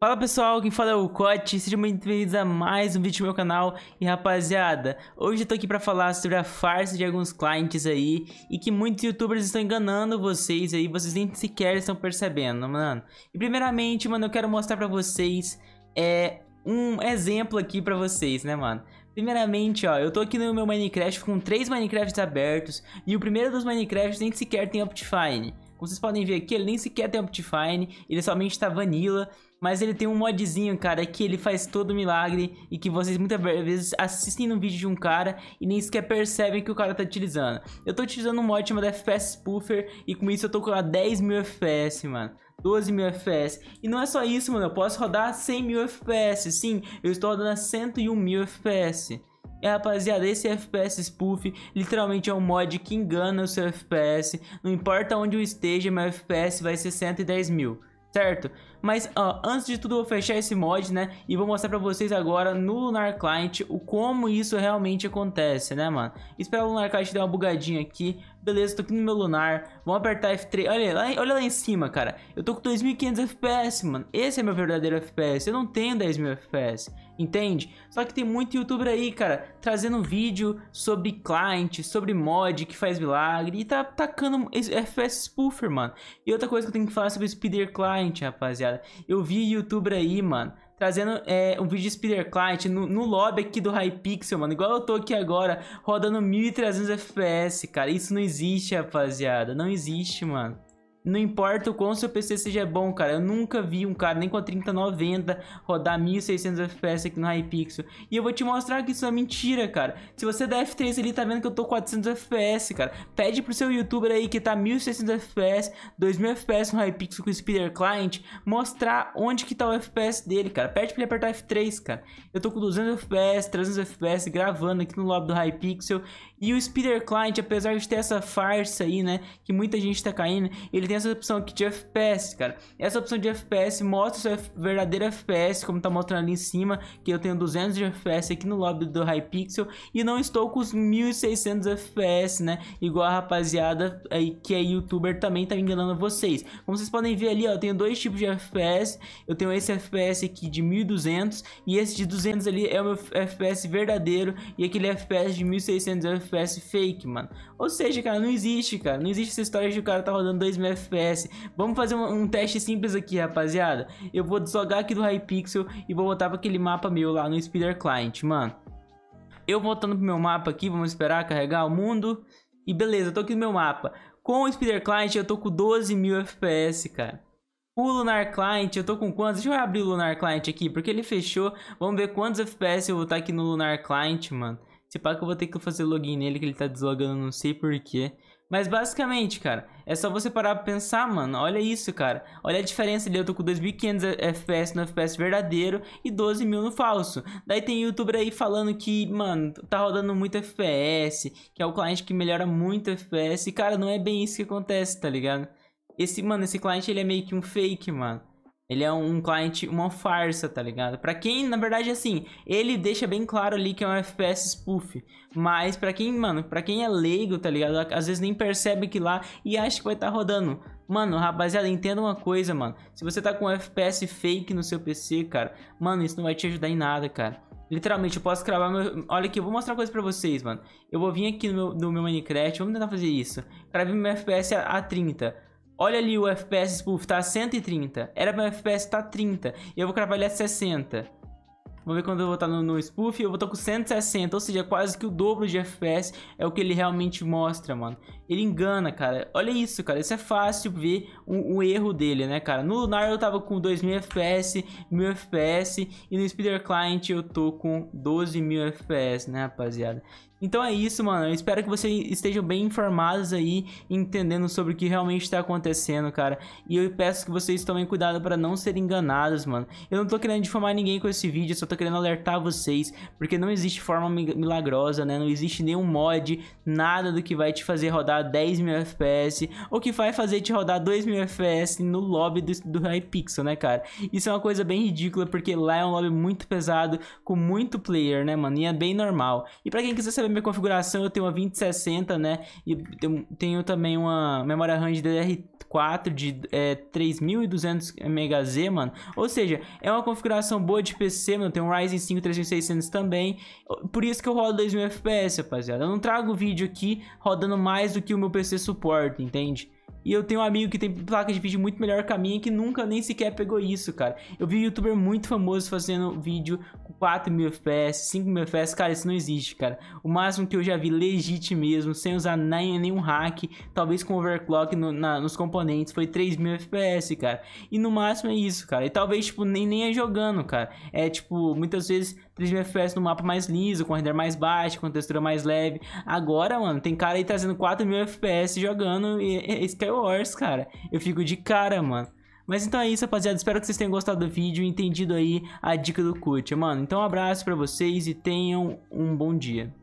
Fala pessoal, quem fala é o Cote, sejam bem-vindos a mais um vídeo do meu canal E rapaziada, hoje eu tô aqui pra falar sobre a farsa de alguns clientes aí E que muitos youtubers estão enganando vocês aí, vocês nem sequer estão percebendo, mano E primeiramente, mano, eu quero mostrar pra vocês é, um exemplo aqui pra vocês, né mano Primeiramente, ó, eu tô aqui no meu Minecraft com três Minecrafts abertos E o primeiro dos Minecrafts nem sequer tem Optifine como vocês podem ver aqui, ele nem sequer tem Optifine, ele é somente tá Vanilla mas ele tem um modzinho, cara, que ele faz todo milagre e que vocês muitas vezes assistem um vídeo de um cara e nem sequer percebem que o cara tá utilizando. Eu tô utilizando um mod chamado FPS Spoofer e com isso eu tô com 10 mil FPS, mano. 12 mil FPS. E não é só isso, mano. Eu posso rodar 100 mil FPS. Sim, eu estou rodando a 101 mil FPS. É, rapaziada, esse FPS Spoof literalmente é um mod que engana o seu FPS. Não importa onde eu esteja, meu FPS vai ser 110 mil, certo? Mas ó, antes de tudo, eu vou fechar esse mod, né? E vou mostrar pra vocês agora no Lunar Client o como isso realmente acontece, né, mano? Espero o Lunar Client dar uma bugadinha aqui. Beleza, tô aqui no meu Lunar. Vamos apertar F3. Olha lá, olha lá em cima, cara. Eu tô com 2.500 FPS, mano. Esse é meu verdadeiro FPS. Eu não tenho 10.000 FPS, entende? Só que tem muito youtuber aí, cara, trazendo vídeo sobre client, sobre mod que faz milagre. E tá atacando FPS spoofer, mano. E outra coisa que eu tenho que falar sobre o Speeder Client, rapaziada rapaziada. Eu vi youtuber aí, mano, trazendo é, um vídeo de Spider Client no, no, lobby aqui do Hypixel, mano. Igual eu tô aqui agora, rodando 1300 FPS, cara. Isso não existe, rapaziada. Não existe, mano. Não importa o quão seu PC seja bom, cara. Eu nunca vi um cara, nem com a 3090, rodar 1600 FPS aqui no Hypixel. E eu vou te mostrar que isso é mentira, cara. Se você der F3 ali, tá vendo que eu tô 400 FPS, cara. Pede pro seu youtuber aí que tá 1600 FPS, 2000 FPS no Hypixel com o Speeder Client, mostrar onde que tá o FPS dele, cara. Pede pra ele apertar F3, cara. Eu tô com 200 FPS, 300 FPS, gravando aqui no lobby do Hypixel. E o Speeder Client, apesar de ter essa farsa aí, né, que muita gente tá caindo, ele ele tem essa opção aqui de FPS, cara. Essa opção de FPS mostra o seu verdadeiro FPS, como tá mostrando ali em cima, que eu tenho 200 de FPS aqui no lobby do Hypixel e não estou com os 1600 FPS, né? Igual a rapaziada aí que é youtuber também tá enganando vocês. Como vocês podem ver ali, ó, eu tenho dois tipos de FPS. Eu tenho esse FPS aqui de 1200 e esse de 200 ali é o meu FPS verdadeiro e aquele FPS de 1600 é o FPS fake, mano. Ou seja, cara, não existe, cara. Não existe essa história de o cara tá rodando 2000 FPS. Vamos fazer um, um, teste simples aqui, rapaziada. Eu vou deslogar aqui do Hypixel e vou botar para aquele mapa meu lá no Speeder Client, mano. Eu voltando pro meu mapa aqui, vamos esperar carregar o mundo. E beleza, tô aqui no meu mapa. Com o Speeder Client eu tô com 12 mil FPS, cara. O Lunar Client, eu tô com quantos? Deixa eu abrir o Lunar Client aqui, porque ele fechou. Vamos ver quantos FPS eu vou estar aqui no Lunar Client, mano. Se pá que eu vou ter que fazer login nele, que ele tá deslogando, não sei porquê. Mas basicamente, cara, é só você parar pra pensar, mano. Olha isso, cara. Olha a diferença ali. Eu tô com 2.500 FPS no FPS verdadeiro e 12 mil no falso. Daí tem youtuber aí falando que, mano, tá rodando muito FPS, que é o cliente que melhora muito FPS. E, cara, não é bem isso que acontece, tá ligado? Esse, mano, esse cliente ele é meio que um fake, mano. Ele é um cliente, uma farsa, tá ligado? Para quem, na verdade, assim, ele deixa bem claro ali que é um FPS spoof. Mas para quem, mano, para quem é leigo, tá ligado? Às vezes nem percebe que lá e acha que vai estar tá rodando. Mano, rapaziada, entenda uma coisa, mano. Se você tá com um FPS fake no seu PC, cara, mano, isso não vai te ajudar em nada, cara. Literalmente, eu posso cravar meu... Olha aqui, eu vou mostrar uma coisa pra vocês, mano. Eu vou vir aqui no meu, no meu Minecraft, vamos tentar fazer isso. Cravei meu FPS a, a 30. Olha ali o FPS spoof, tá 130. Era meu FPS tá 30. E eu vou cravar ele a 60. Vou ver quando eu vou estar no, no spoof. Eu vou estar com 160, ou seja, quase que o dobro de FPS é o que ele realmente mostra, mano. Ele engana, cara. Olha isso, cara. Isso é fácil ver o, o erro dele, né, cara? No Lunar eu tava com 2000 FPS, 1000 FPS. E no Speeder Client eu tô com 12000 FPS, né, rapaziada? Então é isso, mano. Eu espero que vocês estejam bem informados aí, entendendo sobre o que realmente está acontecendo, cara. E eu peço que vocês tomem cuidado para não serem enganados, mano. Eu não tô querendo difamar ninguém com esse vídeo, eu só tô querendo alertar vocês, porque não existe forma milagrosa, né? Não existe nenhum mod, nada do que vai te fazer rodar 10 mil FPS, ou que vai fazer te rodar 2 mil FPS no lobby do, do Hypixel, né, cara? Isso é uma coisa bem ridícula, porque lá é um lobby muito pesado, com muito player, né, mano? E é bem normal. E pra quem quiser saber minha configuração eu tenho uma 2060, né? E tenho também uma memória RAM de DDR4 de é, 3200 MHz, mano. Ou seja, é uma configuração boa de PC, mano. Tem um Ryzen 5 3600 também. Por isso que eu rodo 2000 FPS, rapaziada. Eu não trago vídeo aqui rodando mais do que o meu PC suporta, entende? E eu tenho um amigo que tem placa de vídeo muito melhor que a minha que nunca nem sequer pegou isso, cara. Eu vi um youtuber muito famoso fazendo vídeo 4 mil FPS, 5 mil FPS, cara, isso não existe, cara. O máximo que eu já vi legit mesmo, sem usar nem, nenhum hack, talvez com overclock no, na, nos componentes, foi 3 mil FPS, cara. E no máximo é isso, cara. E talvez, tipo, nem, nem é jogando, cara. É, tipo, muitas vezes 3 mil FPS no mapa mais liso, com render mais baixo, com textura mais leve. Agora, mano, tem cara aí trazendo 4 mil FPS jogando e, e, wars cara. Eu fico de cara, mano. Mas então é isso, rapaziada. Espero que vocês tenham gostado do vídeo e entendido aí a dica do Kut. Mano, então um abraço pra vocês e tenham um bom dia.